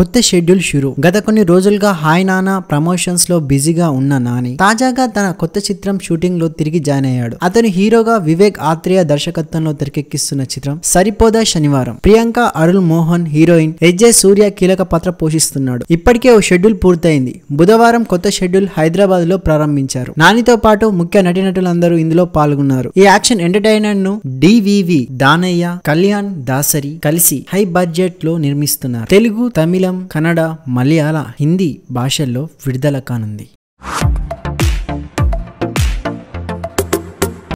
కొత్త షెడ్యూల్ షురూ గత కొన్ని రోజులుగా హాయ్ నానా ప్రమోషన్స్ లో బిజీగా ఉన్న నాని తాజాగా తన కొత్త చిత్రం షూటింగ్ లో తిరిగి జాయిన్ అయ్యాడు అతను హీరోగా వివేక్ ఆత్రేయ దర్శకత్వంలో తెరకెక్కిస్తున్న చిత్రం సరిపోదా శనివారం ప్రియాంక అరుణ్ మోహన్ హీరోయిన్ ఎజ్జే సూర్య కీలక పాత్ర పోషిస్తున్నాడు ఇప్పటికే ఓ షెడ్యూల్ పూర్తయింది బుధవారం కొత్త షెడ్యూల్ హైదరాబాద్ లో ప్రారంభించారు నానితో పాటు ముఖ్య నటీనటులందరూ ఇందులో పాల్గొన్నారు ఈ యాక్షన్ ఎంటర్టైనర్ ను డివివి దానయ్య కళ్యాణ్ దాసరి కలిసి హై బడ్జెట్ లో నిర్మిస్తున్నారు తెలుగు తమిళ కన్నడ మలయాళ హిందీ భాషల్లో విడుదల కానుంది